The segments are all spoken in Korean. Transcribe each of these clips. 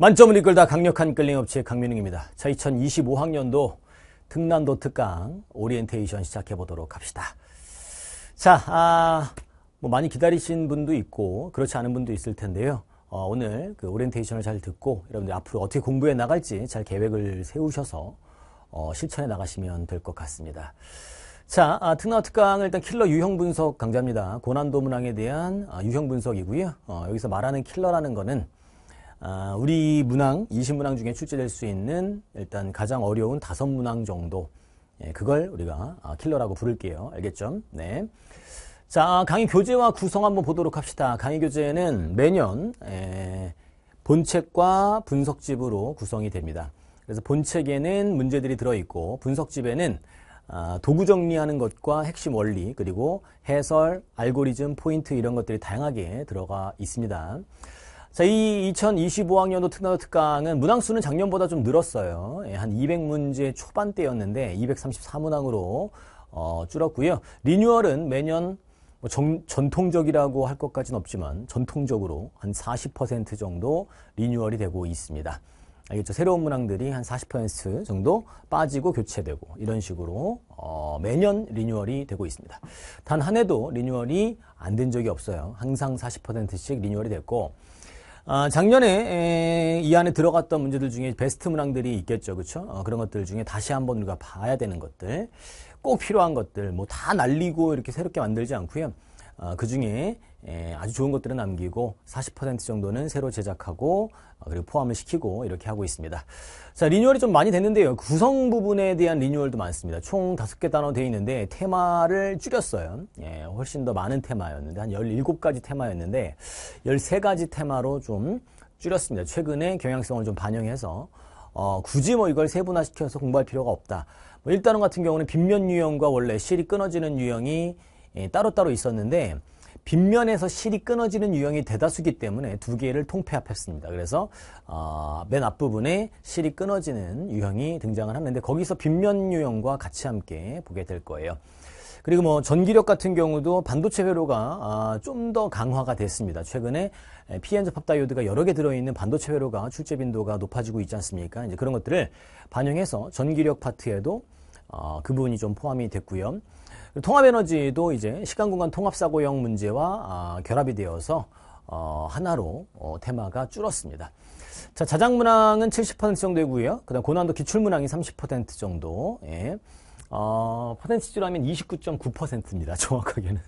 만점을 이끌다 강력한 끌링업체 강민웅입니다. 자, 2025학년도 등난도 특강 오리엔테이션 시작해 보도록 합시다. 자, 아, 뭐 많이 기다리신 분도 있고 그렇지 않은 분도 있을 텐데요. 어, 오늘 그 오리엔테이션을 잘 듣고 여러분들 앞으로 어떻게 공부해 나갈지 잘 계획을 세우셔서 어, 실천해 나가시면 될 것 같습니다. 자, 아, 특나 특강은 일단 킬러 유형 분석 강좌입니다. 고난도 문항에 대한 아, 유형 분석이고요. 어, 여기서 말하는 킬러라는 거는 아, 우리 문항, 20문항 중에 출제될 수 있는 일단 가장 어려운 다섯 문항 정도. 예, 그걸 우리가 아, 킬러라고 부를게요. 알겠죠? 네. 자, 강의 교재와 구성 한번 보도록 합시다. 강의 교재는 매년 에, 본책과 분석집으로 구성이 됩니다. 그래서 본책에는 문제들이 들어있고 분석집에는 아, 도구 정리하는 것과 핵심 원리 그리고 해설, 알고리즘, 포인트 이런 것들이 다양하게 들어가 있습니다. 자, 이 2025학년도 특강의 특강은 문항수는 작년보다 좀 늘었어요. 예, 한 200문제 초반대였는데 234문항으로 어, 줄었고요. 리뉴얼은 매년 뭐 정, 전통적이라고 할 것까지는 없지만 전통적으로 한 40% 정도 리뉴얼이 되고 있습니다. 알겠죠? 새로운 문항들이 한 40% 정도 빠지고 교체되고 이런 식으로 어, 매년 리뉴얼이 되고 있습니다. 단 한 해도 리뉴얼이 안 된 적이 없어요. 항상 40%씩 리뉴얼이 됐고 아, 작년에 에, 이 안에 들어갔던 문제들 중에 베스트 문항들이 있겠죠, 그렇죠? 어, 그런 것들 중에 다시 한번 우리가 봐야 되는 것들, 꼭 필요한 것들, 뭐 다 날리고 이렇게 새롭게 만들지 않고요. 어, 그 중에 에, 아주 좋은 것들은 남기고 40% 정도는 새로 제작하고 아, 그리고 포함을 시키고 이렇게 하고 있습니다. 자, 리뉴얼이 좀 많이 됐는데요. 구성 부분에 대한 리뉴얼도 많습니다. 총 다섯 개 단어 되어 있는데 테마를 줄였어요. 예, 훨씬 더 많은 테마였는데 한 17가지 테마였는데 13가지 테마로 좀 줄였습니다. 최근에 경향성을 좀 반영해서 어, 굳이 뭐 이걸 세분화시켜서 공부할 필요가 없다. 뭐 1단원 같은 경우는 빗면 유형과 원래 실이 끊어지는 유형이 예, 따로따로 있었는데 빗면에서 실이 끊어지는 유형이 대다수기 때문에 두 개를 통폐합했습니다. 그래서 어, 맨 앞부분에 실이 끊어지는 유형이 등장을 하는데 거기서 빗면 유형과 같이 함께 보게 될 거예요. 그리고 뭐 전기력 같은 경우도 반도체 회로가 아, 좀더 강화가 됐습니다. 최근에 p n 접합 다이오드가 여러 개 들어있는 반도체 회로가 출제 빈도가 높아지고 있지 않습니까? 이제 그런 것들을 반영해서 전기력 파트에도 어, 그 부분이 좀 포함이 됐고요. 통합에너지도 이제 시간공간 통합사고형 문제와 아, 결합이 되어서 어, 하나로 어, 테마가 줄었습니다. 자, 자작문항은 70%정도되고요그 다음 고난도 기출문항이 30% 정도. 예. 어, 퍼센티지로 하면 29.9%입니다. 정확하게는.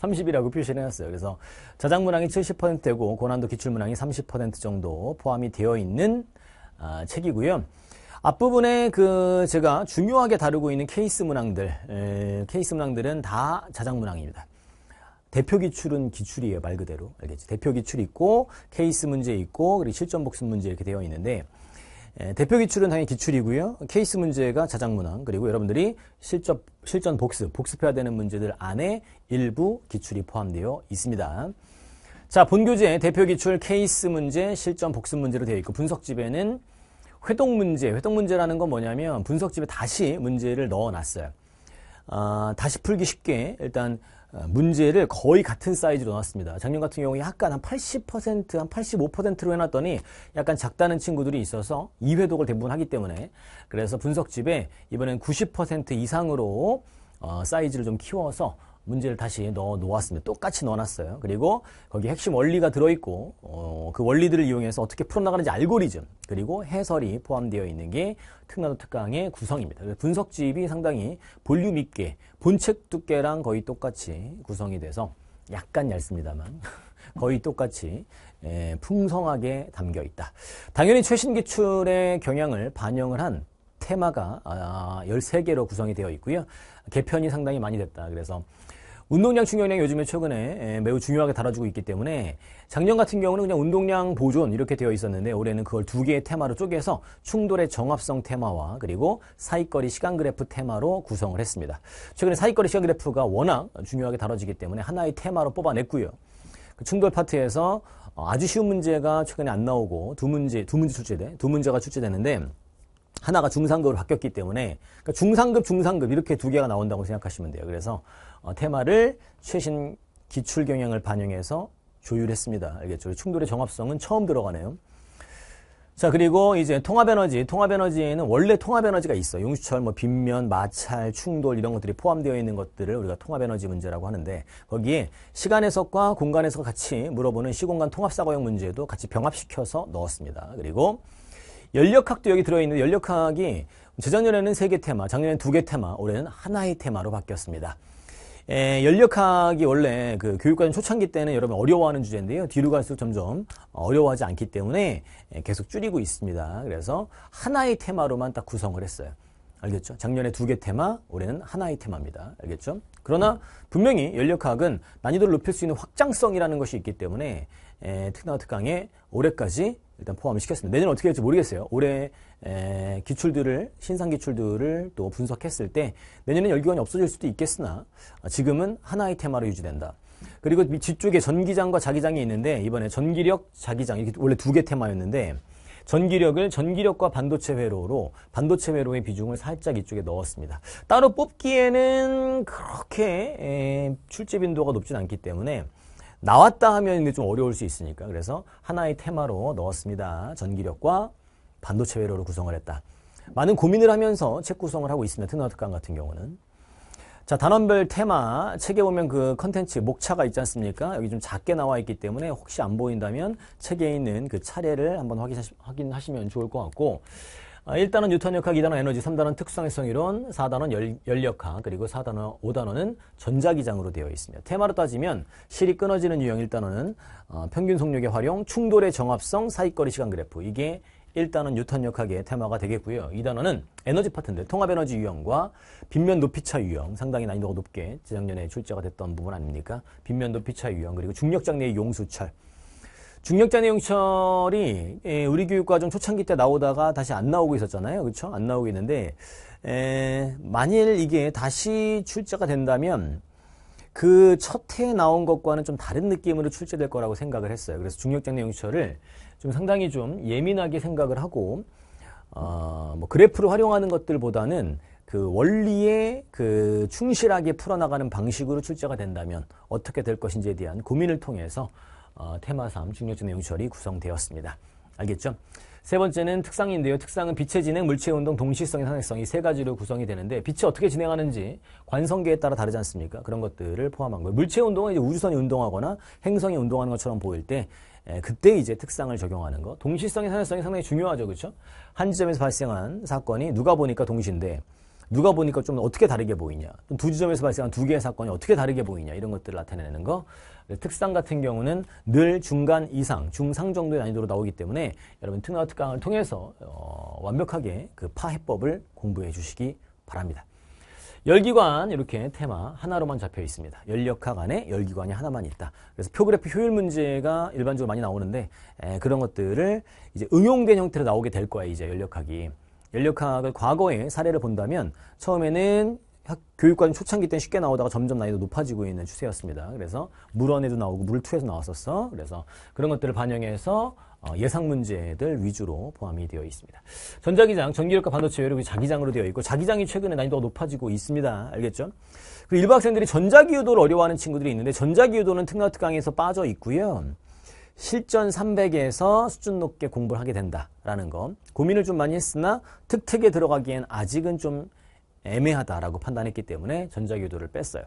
30이라고 표시를 해놨어요. 그래서 자작문항이 70%되고 고난도 기출문항이 30% 정도 포함이 되어 있는 아, 책이고요. 앞부분에 그 제가 중요하게 다루고 있는 케이스 문항들, 에, 케이스 문항들은 다 자작 문항입니다. 대표 기출은 기출이에요, 말 그대로. 알겠지? 대표 기출 있고, 케이스 문제 있고, 그리고 실전 복습 문제 이렇게 되어 있는데, 에, 대표 기출은 당연히 기출이고요. 케이스 문제가 자작 문항, 그리고 여러분들이 실전, 실전 복습, 복습해야 되는 문제들 안에 일부 기출이 포함되어 있습니다. 자, 본교재 대표 기출 케이스 문제, 실전 복습 문제로 되어 있고, 분석집에는 회동 문제, 회동 문제라는 건 뭐냐면 분석집에 다시 문제를 넣어놨어요. 아, 다시 풀기 쉽게 일단 어, 문제를 거의 같은 사이즈로 넣었습니다. 작년 같은 경우에 약간 한 80%, 한 85%로 해놨더니 약간 작다는 친구들이 있어서 2회독을 대부분 하기 때문에 그래서 분석집에 이번엔 90% 이상으로 어, 사이즈를 좀 키워서 문제를 다시 넣어 놓았습니다. 똑같이 넣어놨어요. 그리고 거기 핵심 원리가 들어있고 어, 그 원리들을 이용해서 어떻게 풀어나가는지 알고리즘 그리고 해설이 포함되어 있는 게 특나도 특강의 구성입니다. 분석집이 상당히 볼륨 있게 본책 두께랑 거의 똑같이 구성이 돼서 약간 얇습니다만 거의 똑같이 에, 예, 풍성하게 담겨 있다. 당연히 최신 기출의 경향을 반영을 한 테마가 13개로 아, 구성이 되어 있고요. 개편이 상당히 많이 됐다. 그래서 운동량 충격량이 요즘에 최근에 예, 매우 중요하게 달아주고 있기 때문에 작년 같은 경우는 그냥 운동량 보존 이렇게 되어 있었는데 올해는 그걸 두 개의 테마로 쪼개서 충돌의 정합성 테마와 그리고 사이거리 시간 그래프 테마로 구성을 했습니다. 최근에 사이거리 시간 그래프가 워낙 중요하게 다뤄지기 때문에 하나의 테마로 뽑아냈고요. 그 충돌 파트에서 어, 아주 쉬운 문제가 최근에 안 나오고 두 문제, 두 문제 출제돼. 두 문제가 출제되는데 하나가 중상급으로 바뀌었기 때문에 그러니까 중상급, 중상급 이렇게 두 개가 나온다고 생각하시면 돼요. 그래서 어, 테마를 최신 기출 경향을 반영해서 조율했습니다. 알겠죠? 충돌의 정합성은 처음 들어가네요. 자 그리고 이제 통합에너지, 통합에너지에는 원래 통합에너지가 있어. 용수철, 뭐 빗면, 마찰, 충돌 이런 것들이 포함되어 있는 것들을 우리가 통합에너지 문제라고 하는데 거기에 시간 해석과 공간 해석 같이 물어보는 시공간 통합 사고형 문제도 같이 병합시켜서 넣었습니다. 그리고 연력학도 여기 들어있는 연력학이 재작년에는 세 개 테마, 작년에는 두 개 테마, 올해는 하나의 테마로 바뀌었습니다. 에, 예, 연력학이 원래 그 교육과정 초창기 때는 여러분 어려워하는 주제인데요. 뒤로 갈수록 점점 어려워하지 않기 때문에 예, 계속 줄이고 있습니다. 그래서 하나의 테마로만 딱 구성을 했어요. 알겠죠? 작년에 두 개 테마, 올해는 하나의 테마입니다. 알겠죠? 그러나 분명히 연력학은 난이도를 높일 수 있는 확장성이라는 것이 있기 때문에 예, 특강 특강에 올해까지 일단 포함시켰습니다. 을 내년 어떻게 될지 모르겠어요. 올해 에, 기출들을 신상 기출들을 또 분석했을 때 내년에 열기관이 없어질 수도 있겠으나 지금은 하나의 테마로 유지된다. 그리고 뒤쪽에 전기장과 자기장이 있는데 이번에 전기력, 자기장 이렇게 원래 두 개 테마였는데 전기력을 전기력과 반도체 회로로 반도체 회로의 비중을 살짝 이쪽에 넣었습니다. 따로 뽑기에는 그렇게 출제 빈도가 높진 않기 때문에 나왔다 하면 이제 좀 어려울 수 있으니까 그래서 하나의 테마로 넣었습니다. 전기력과 반도체 회로로 구성을 했다. 많은 고민을 하면서 책 구성을 하고 있습니다. 트너트강 같은 경우는. 자, 단원별 테마 책에 보면 그 컨텐츠 목차가 있지 않습니까? 여기 좀 작게 나와 있기 때문에 혹시 안 보인다면 책에 있는 그 차례를 한번 확인하시, 확인하시면 좋을 것 같고 1단은 뉴턴 역학, 2단원 에너지, 3단원 특성성 이론, 4단원 열, 연력학, 그리고 4단원5단원은 전자기장으로 되어 있습니다. 테마로 따지면 실이 끊어지는 유형 1단어는 어, 평균 속력의 활용, 충돌의 정합성, 사이거리 시간 그래프. 이게 1단은 뉴턴 역학의 테마가 되겠고요. 2단원은 에너지 파트인데 통합 에너지 유형과 빗면 높이차 유형, 상당히 난이도가 높게 재작년에 출제가 됐던 부분 아닙니까? 빗면 높이차 유형, 그리고 중력장 내의 용수철, 중력자 내용철이 우리 예, 교육과정 초창기 때 나오다가 다시 안 나오고 있었잖아요. 그렇죠? 안 나오고 있는데 에, 예, 만일 이게 다시 출제가 된다면 그첫 해에 나온 것과는 좀 다른 느낌으로 출제될 거라고 생각을 했어요. 그래서 중력장 내용 처리를 좀 상당히 좀 예민하게 생각을 하고 어, 뭐 그래프를 활용하는 것들보다는 그 원리에 그 충실하게 풀어나가는 방식으로 출제가 된다면 어떻게 될 것인지에 대한 고민을 통해서 어, 테마 3 중력적 내용 처리 구성되었습니다. 알겠죠? 세 번째는 특상인데요. 특상은 빛의 진행, 물체 운동, 동시성의 상대성이 세 가지로 구성이 되는데 빛이 어떻게 진행하는지 관성계에 따라 다르지 않습니까? 그런 것들을 포함한 거예요. 물체 운동은 이제 우주선이 운동하거나 행성이 운동하는 것처럼 보일 때 에, 그때 이제 특상을 적용하는 거. 동시성의 상대성이 상당히 중요하죠. 그렇죠? 한 지점에서 발생한 사건이 누가 보니까 동시인데 누가 보니까 좀 어떻게 다르게 보이냐. 두 지점에서 발생한 두 개의 사건이 어떻게 다르게 보이냐. 이런 것들을 나타내는 거. 특상 같은 경우는 늘 중간 이상, 중상 정도의 난이도로 나오기 때문에 여러분 특나 특강을 통해서 어, 완벽하게 그 파해법을 공부해 주시기 바랍니다. 열기관 이렇게 테마 하나로만 잡혀 있습니다. 열역학 안에 열기관이 하나만 있다. 그래서 표그래프 효율 문제가 일반적으로 많이 나오는데 에, 그런 것들을 이제 응용된 형태로 나오게 될 거예요. 이제 열역학이. 연력학을 과거의 사례를 본다면 처음에는 교육과정 초창기 때는 쉽게 나오다가 점점 난이도 높아지고 있는 추세였습니다. 그래서 물원에도 나오고 물투에서 나왔었어. 그래서 그런 것들을 반영해서 어, 예상 문제들 위주로 포함이 되어 있습니다. 전자기장, 전기력과 반도체 여력이 자기장으로 되어 있고 자기장이 최근에 난이도가 높아지고 있습니다. 알겠죠? 그리고 일부 학생들이 전자기후도를 어려워하는 친구들이 있는데 전자기후도는 특강특강에서 빠져 있고요. 실전 300에서 수준 높게 공부를 하게 된다라는 거. 고민을 좀 많이 했으나 특특에 들어가기엔 아직은 좀 애매하다라고 판단했기 때문에 전자유도를 뺐어요.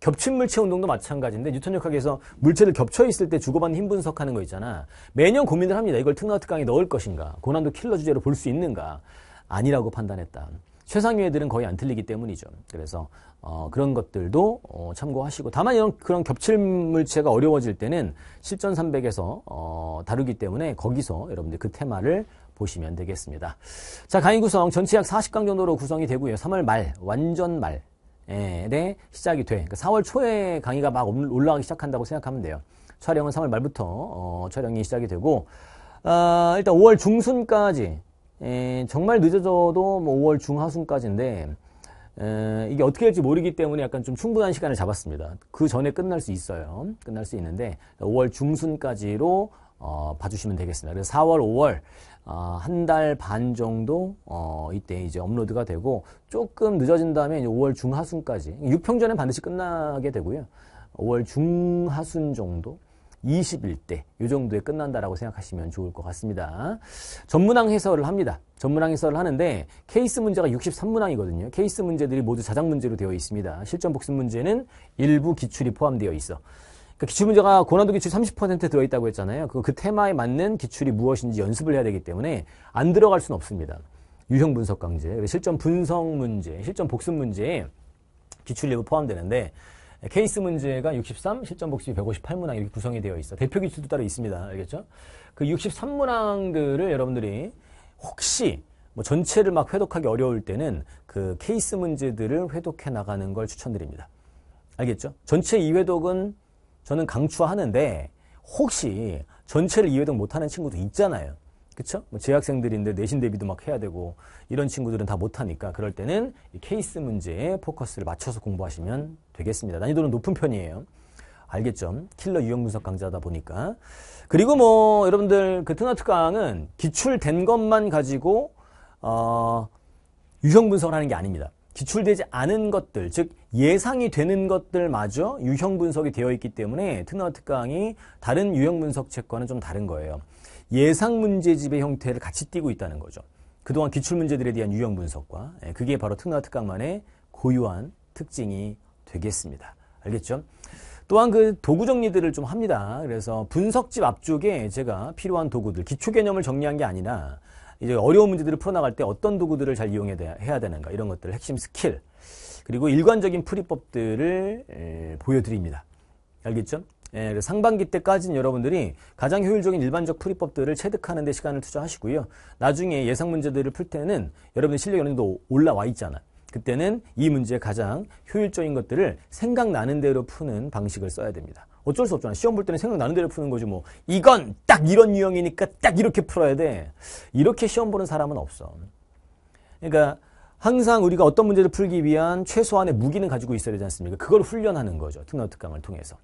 겹친 물체 운동도 마찬가지인데 뉴턴 역학에서 물체를 겹쳐 있을 때 주고받는 힘 분석하는 거 있잖아. 매년 고민을 합니다. 이걸 특나 특강에 넣을 것인가? 고난도 킬러 주제로 볼 수 있는가? 아니라고 판단했다. 최상위 애들은 거의 안 틀리기 때문이죠. 그래서 어, 그런 것들도 어, 참고하시고 다만 이런 그런 겹칠 물체가 어려워질 때는 실전 300에서 어, 다루기 때문에 거기서 여러분들 그 테마를 보시면 되겠습니다. 자, 강의 구성 전체 약 40강 정도로 구성이 되고요. 3월 말 완전 말 에, 예, 네, 시작이 돼. 그러니까 4월 초에 강의가 막 올라가기 시작한다고 생각하면 돼요. 촬영은 3월 말부터 어, 촬영이 시작이 되고 어, 일단 5월 중순까지 에, 정말 늦어져도 뭐 5월 중하순까지인데 에, 이게 어떻게 될지 모르기 때문에 약간 좀 충분한 시간을 잡았습니다. 그 전에 끝날 수 있어요. 끝날 수 있는데 5월 중순까지로 어, 봐주시면 되겠습니다. 그래서 4월, 5월 어, 한달 반 정도 어, 이때 이제 업로드가 되고 조금 늦어진 다음에 5월 중하순까지 6평전에 반드시 끝나게 되고요. 5월 중하순 정도 21대 이 정도에 끝난다라고 생각하시면 좋을 것 같습니다. 전문항 해설을 합니다. 전문항 해설을 하는데 케이스 문제가 63문항이거든요. 케이스 문제들이 모두 자작 문제로 되어 있습니다. 실전 복습 문제는 일부 기출이 포함되어 있어. 그러니까 기출 문제가 고난도 기출 30% 들어 있다고 했잖아요. 그, 그 테마에 맞는 기출이 무엇인지 연습을 해야 되기 때문에 안 들어갈 수는 없습니다. 유형 분석 강제, 실전 분석 문제, 실전 복습 문제 기출 내부 포함되는데 네, 케이스 문제가 63, 실전 복습이 158문항 이렇게 구성이 되어 있어. 대표 기출도 따로 있습니다. 알겠죠? 그 63문항들을 여러분들이 혹시 뭐 전체를 막 회독하기 어려울 때는 그 케이스 문제들을 회독해 나가는 걸 추천드립니다. 알겠죠? 전체 이회독은 저는 강추하는데 혹시 전체를 이회독 못하는 친구도 있잖아요. 그쵸? 뭐 재학생들인데 내신 대비도 막 해야 되고 이런 친구들은 다 못하니까 그럴 때는 케이스 문제에 포커스를 맞춰서 공부하시면 되겠습니다. 난이도는 높은 편이에요. 알겠죠? 킬러 유형 분석 강좌다 보니까. 그리고 뭐 여러분들 그 트너트 강은 기출된 것만 가지고 어 유형 분석을 하는 게 아닙니다. 기출되지 않은 것들, 즉 예상이 되는 것들마저 유형 분석이 되어 있기 때문에 트너트 강이 다른 유형 분석 책과는 좀 다른 거예요. 예상 문제집의 형태를 같이 띄고 있다는 거죠. 그동안 기출 문제들에 대한 유형 분석과 예, 그게 바로 특나 특강만의 고유한 특징이 되겠습니다. 알겠죠? 또한 그 도구 정리들을 좀 합니다. 그래서 분석집 앞쪽에 제가 필요한 도구들, 기초 개념을 정리한 게 아니라 이제 어려운 문제들을 풀어나갈 때 어떤 도구들을 잘 이용해야 되는가 이런 것들 핵심 스킬 그리고 일관적인 풀이법들을 예, 보여드립니다. 알겠죠? 예, 상반기 때까지는 여러분들이 가장 효율적인 일반적 풀이법들을 체득하는 데 시간을 투자하시고요. 나중에 예상 문제들을 풀 때는 여러분의 실력이 어느 정도 올라와 있잖아요. 그때는 이 문제의 가장 효율적인 것들을 생각나는 대로 푸는 방식을 써야 됩니다. 어쩔 수 없잖아. 시험 볼 때는 생각나는 대로 푸는 거지 뭐. 이건 딱 이런 유형이니까 딱 이렇게 풀어야 돼. 이렇게 시험 보는 사람은 없어. 그러니까 항상 우리가 어떤 문제를 풀기 위한 최소한의 무기는 가지고 있어야 되지 않습니까? 그걸 훈련하는 거죠. 특강을 통해서.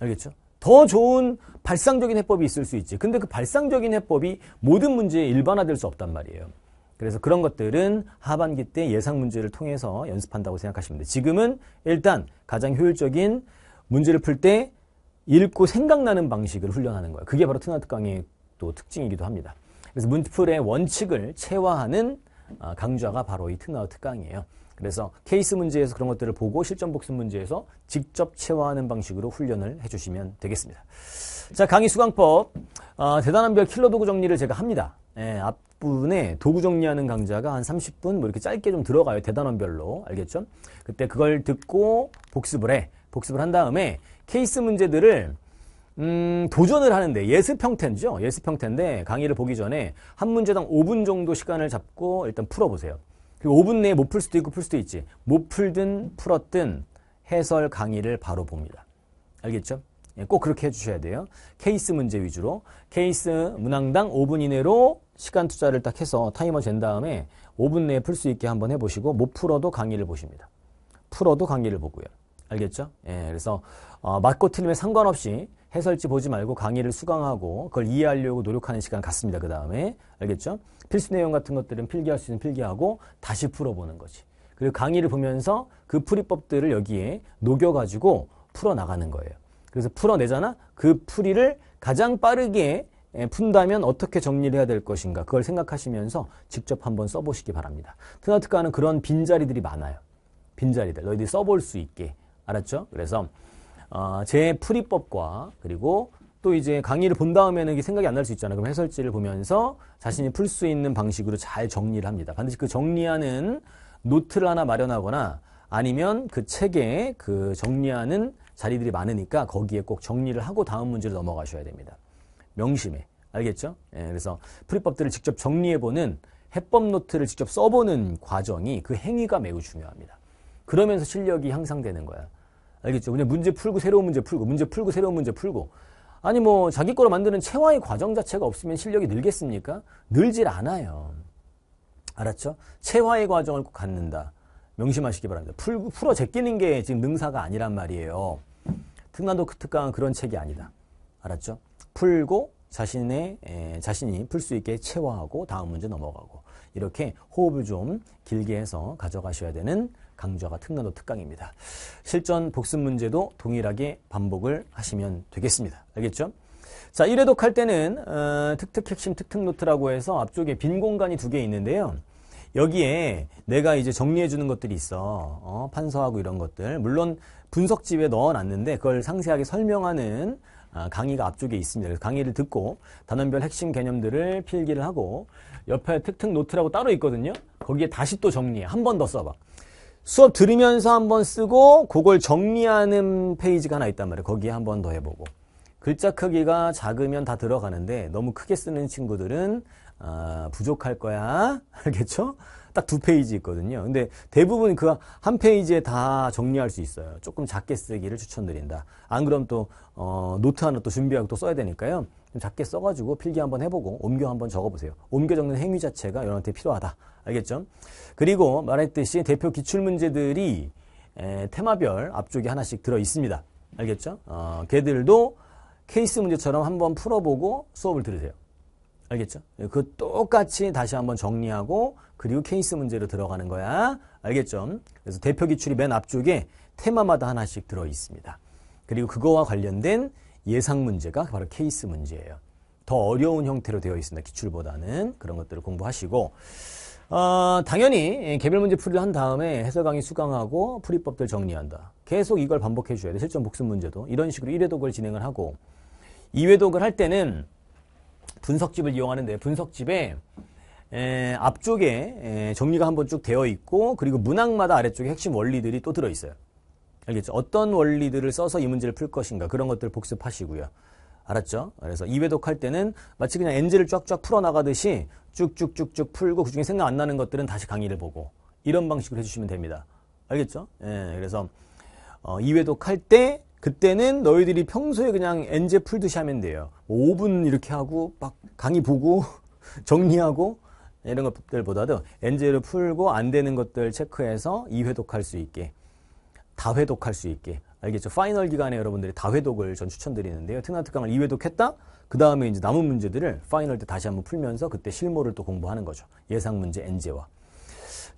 알겠죠? 더 좋은 발상적인 해법이 있을 수 있지. 근데 그 발상적인 해법이 모든 문제에 일반화될 수 없단 말이에요. 그래서 그런 것들은 하반기 때 예상 문제를 통해서 연습한다고 생각하시면 돼요. 지금은 일단 가장 효율적인 문제를 풀 때 읽고 생각나는 방식을 훈련하는 거예요. 그게 바로 트나트 강의 또 특징이기도 합니다. 그래서 문풀의 원칙을 체화하는 아, 강좌가 바로 이트나트 강이에요. 그래서 케이스 문제에서 그런 것들을 보고 실전 복습 문제에서 직접 체화하는 방식으로 훈련을 해주시면 되겠습니다. 자, 강의 수강법. 어, 대단한 별 킬러 도구 정리를 제가 합니다. 예, 앞부분에 도구 정리하는 강좌가 한 30분 뭐 이렇게 짧게 좀 들어가요. 대단원별로. 알겠죠? 그때 그걸 듣고 복습을 해. 복습을 한 다음에 케이스 문제들을 음, 도전을 하는데 예습 형태죠. 예습 형태인데 강의를 보기 전에 한 문제당 5분 정도 시간을 잡고 일단 풀어보세요. 그 5분 내에 못 풀 수도 있고 풀 수도 있지. 못 풀든 풀었든 해설 강의를 바로 봅니다. 알겠죠? 예, 꼭 그렇게 해주셔야 돼요. 케이스 문제 위주로. 케이스 문항당 5분 이내로 시간 투자를 딱 해서 타이머 잰 다음에 5분 내에 풀 수 있게 한번 해보시고 못 풀어도 강의를 보십니다. 풀어도 강의를 보고요. 알겠죠? 예, 그래서 어, 맞고 틀림에 상관없이 해설지 보지 말고 강의를 수강하고 그걸 이해하려고 노력하는 시간 같습니다. 그 다음에 알겠죠? 필수 내용 같은 것들은 필기할 수 있는 필기하고 다시 풀어보는 거지. 그리고 강의를 보면서 그 풀이법들을 여기에 녹여가지고 풀어나가는 거예요. 그래서 풀어내잖아? 그 풀이를 가장 빠르게 예, 푼다면 어떻게 정리를 해야 될 것인가 그걸 생각하시면서 직접 한번 써보시기 바랍니다. 특화트카는 그런 빈자리들이 많아요. 빈자리들 너희들이 써볼 수 있게 알았죠? 그래서 어, 제 풀이법과 그리고 또 이제 강의를 본 다음에는 이게 생각이 안 날 수 있잖아요. 그럼 해설지를 보면서 자신이 풀 수 있는 방식으로 잘 정리를 합니다. 반드시 그 정리하는 노트를 하나 마련하거나 아니면 그 책에 그 정리하는 자리들이 많으니까 거기에 꼭 정리를 하고 다음 문제로 넘어가셔야 됩니다. 명심해. 알겠죠? 예, 그래서 풀이법들을 직접 정리해보는 해법 노트를 직접 써보는 과정이 그 행위가 매우 중요합니다. 그러면서 실력이 향상되는 거예요 알겠죠? 그냥 문제 풀고 새로운 문제 풀고 문제 풀고 새로운 문제 풀고 아니 뭐 자기 거로 만드는 체화의 과정 자체가 없으면 실력이 늘겠습니까? 늘질 않아요. 알았죠? 체화의 과정을 꼭 갖는다. 명심하시기 바랍니다. 풀, 풀어 제끼는 게 지금 능사가 아니란 말이에요. 특난도 특강은 그런 책이 아니다. 알았죠? 풀고 자신의 에, 자신이 풀 수 있게 체화하고 다음 문제 넘어가고 이렇게 호흡을 좀 길게 해서 가져가셔야 되는 강좌가 특강도 특강입니다. 실전 복습 문제도 동일하게 반복을 하시면 되겠습니다. 알겠죠? 자, 1회독 할 때는 어, 특특 핵심 특특 노트라고 해서 앞쪽에 빈 공간이 두 개 있는데요. 여기에 내가 이제 정리해주는 것들이 있어. 어, 판서하고 이런 것들. 물론 분석집에 넣어놨는데 그걸 상세하게 설명하는 아, 강의가 앞쪽에 있습니다. 그래서 강의를 듣고 단원별 핵심 개념들을 필기를 하고 옆에 특특 노트라고 따로 있거든요. 거기에 다시 또 정리해. 한 번 더 써봐. 수업 들으면서 한번 쓰고 그걸 정리하는 페이지가 하나 있단 말이에요. 거기에 한번 더 해보고. 글자 크기가 작으면 다 들어가는데 너무 크게 쓰는 친구들은 아, 부족할 거야. 알겠죠? 딱두 페이지 있거든요. 근데 대부분 그 한 페이지에 다 정리할 수 있어요. 조금 작게 쓰기를 추천드린다. 안 그럼 또 어, 노트 하나 또 준비하고 또 써야 되니까요. 좀 작게 써가지고 필기 한번 해보고 옮겨 한번 적어보세요. 옮겨 적는 행위 자체가 여러분한테 필요하다. 알겠죠? 그리고 말했듯이 대표 기출문제들이 에, 테마별 앞쪽에 하나씩 들어 있습니다. 알겠죠? 어, 걔들도 케이스 문제처럼 한번 풀어보고 수업을 들으세요. 알겠죠? 그 똑같이 다시 한번 정리하고 그리고 케이스 문제로 들어가는 거야. 알겠죠? 그래서 대표 기출이 맨 앞쪽에 테마마다 하나씩 들어 있습니다. 그리고 그거와 관련된 예상 문제가 바로 케이스 문제예요. 더 어려운 형태로 되어 있습니다. 기출보다는 그런 것들을 공부하시고 어, 당연히 개별 문제 풀이를 한 다음에 해설 강의 수강하고 풀이법들 정리한다. 계속 이걸 반복해 줘야 돼. 실전 복습 문제도 이런 식으로 1회 독을 진행을 하고 2회 독을 할 때는 분석집을 이용하는데 분석집에 에, 앞쪽에 에, 정리가 한번 쭉 되어 있고 그리고 문항마다 아래쪽에 핵심 원리들이 또 들어 있어요. 알겠죠? 어떤 원리들을 써서 이 문제를 풀 것인가 그런 것들을 복습하시고요. 알았죠? 그래서 이외독할 때는 마치 그냥 엔지를 쫙쫙 풀어나가듯이 쭉쭉쭉쭉 풀고 그중에 생각 안 나는 것들은 다시 강의를 보고 이런 방식으로 해주시면 됩니다. 알겠죠? 예, 그래서 어, 이외독할 때 그때는 너희들이 평소에 그냥 엔제 풀듯이 하면 돼요. 5분 뭐 이렇게 하고 막 강의 보고 정리하고 이런 것들보다도 엔제를 풀고 안 되는 것들 체크해서 2회독할 수 있게 다 회독할 수 있게 알겠죠? 파이널 기간에 여러분들이 다 회독을 전 추천드리는데요. 특나 특강을 2회독 했다? 그 다음에 이제 남은 문제들을 파이널 때 다시 한번 풀면서 그때 실무를 또 공부하는 거죠. 예상 문제 엔제와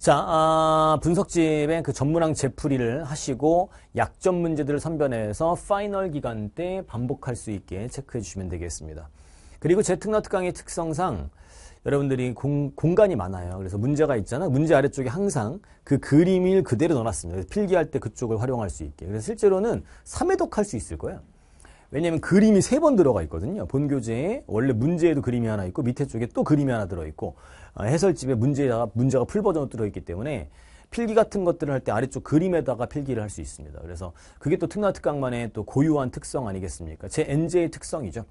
자, 아, 분석집의 그 전문항 재풀이를 하시고 약점 문제들을 선별해서 파이널 기간 때 반복할 수 있게 체크해 주시면 되겠습니다. 그리고 제 특나 특강의 특성상 여러분들이 공, 공간이 많아요. 그래서 문제가 있잖아. 문제 아래쪽에 항상 그 그림을 그대로 넣어놨습니다. 필기할 때 그쪽을 활용할 수 있게. 그래서 실제로는 3회독 할 수 있을 거예요. 왜냐면 하 그림이 3번 들어가 있거든요. 본교재에 원래 문제에도 그림이 하나 있고 밑에 쪽에 또 그림이 하나 들어있고 어, 해설집에 문제가, 문제가 풀 버전으로 들어있기 때문에 필기 같은 것들을 할 때 아래쪽 그림에다가 필기를 할 수 있습니다. 그래서 그게 또 특나 특강만의 또 고유한 특성 아니겠습니까? 제 NJ의 특성이죠.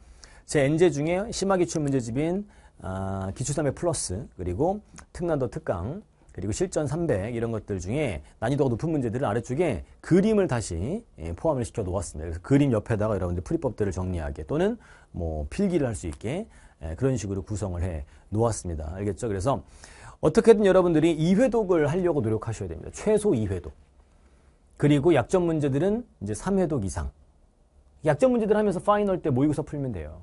제 NJ 중에 심화기출 문제집인 아, 기출 3 0 플러스 그리고 특난도 특강 그리고 실전 300 이런 것들 중에 난이도가 높은 문제들을 아래쪽에 그림을 다시 예, 포함을 시켜 놓았습니다. 그래서 그림 옆에다가 여러분들 풀이법들을 정리하게 또는 뭐 필기를 할 수 있게 예, 그런 식으로 구성을 해 놓았습니다. 알겠죠? 그래서 어떻게든 여러분들이 2회독을 하려고 노력하셔야 됩니다. 최소 2회독. 그리고 약점 문제들은 이제 3회독 이상. 약점 문제들 하면서 파이널 때 모의고사 풀면 돼요.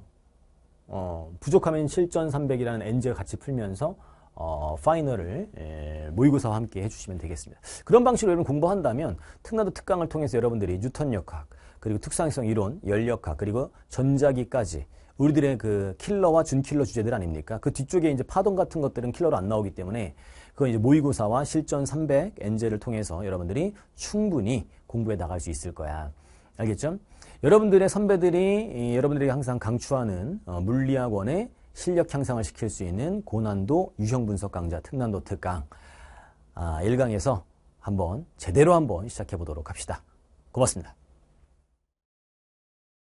어, 부족하면 7,300이라는 엔젤 같이 풀면서 어, 파이널을 에, 예, 모의고사와 함께 해주시면 되겠습니다. 그런 방식으로 여러분 공부한다면 특나도 특강을 통해서 여러분들이 뉴턴 역학, 그리고 특상성 이론, 열역학, 그리고 전자기까지 우리들의 그 킬러와 준킬러 주제들 아닙니까? 그 뒤쪽에 이제 파동 같은 것들은 킬러로 안 나오기 때문에 그건 이제 모의고사와 실전 300 엔젤을 통해서 여러분들이 충분히 공부해 나갈 수 있을 거야. 알겠죠? 여러분들의 선배들이 여러분들이 항상 강추하는 어, 물리학원의 실력 향상을 시킬 수 있는 고난도 유형 분석 강좌 특난도 특강 아, 1강에서 한번 제대로 한번 시작해 보도록 합시다. 고맙습니다.